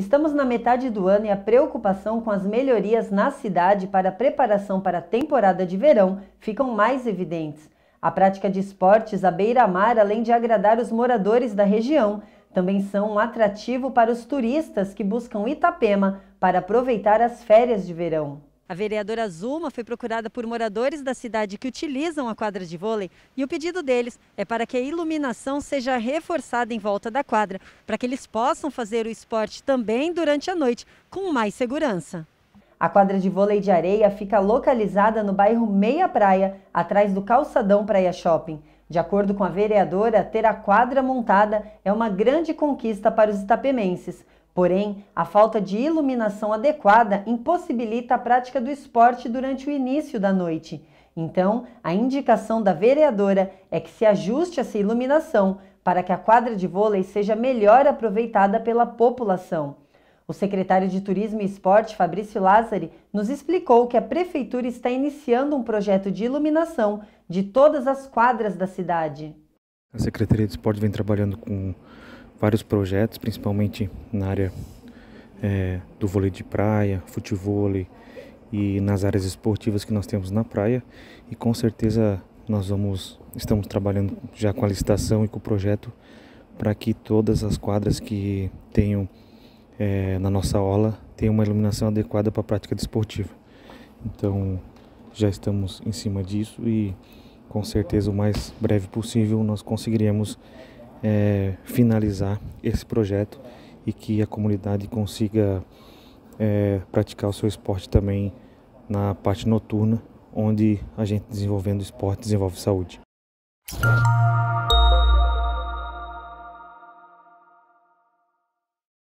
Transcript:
Estamos na metade do ano e a preocupação com as melhorias na cidade para a preparação para a temporada de verão ficam mais evidentes. A prática de esportes à beira-mar, além de agradar os moradores da região, também são um atrativo para os turistas que buscam Itapema para aproveitar as férias de verão. A vereadora Zuma foi procurada por moradores da cidade que utilizam a quadra de vôlei e o pedido deles é para que a iluminação seja reforçada em volta da quadra, para que eles possam fazer o esporte também durante a noite com mais segurança. A quadra de vôlei de areia fica localizada no bairro Meia Praia, atrás do calçadão Praia Shopping. De acordo com a vereadora, ter a quadra montada é uma grande conquista para os itapemenses, Porém, a falta de iluminação adequada impossibilita a prática do esporte durante o início da noite. Então, a indicação da vereadora é que se ajuste essa iluminação para que a quadra de vôlei seja melhor aproveitada pela população. O secretário de Turismo e Esporte, Fabrício Lázari, nos explicou que a prefeitura está iniciando um projeto de iluminação de todas as quadras da cidade. A Secretaria de Esporte vem trabalhando com vários projetos, principalmente na área é, do vôlei de praia, futevôlei e nas áreas esportivas que nós temos na praia. E com certeza nós vamos estamos trabalhando já com a licitação e com o projeto para que todas as quadras que tenham é, na nossa aula tenham uma iluminação adequada para a prática desportiva. Então já estamos em cima disso e com certeza o mais breve possível nós conseguiremos é, finalizar esse projeto e que a comunidade consiga é, praticar o seu esporte também na parte noturna, onde a gente desenvolvendo esporte desenvolve saúde.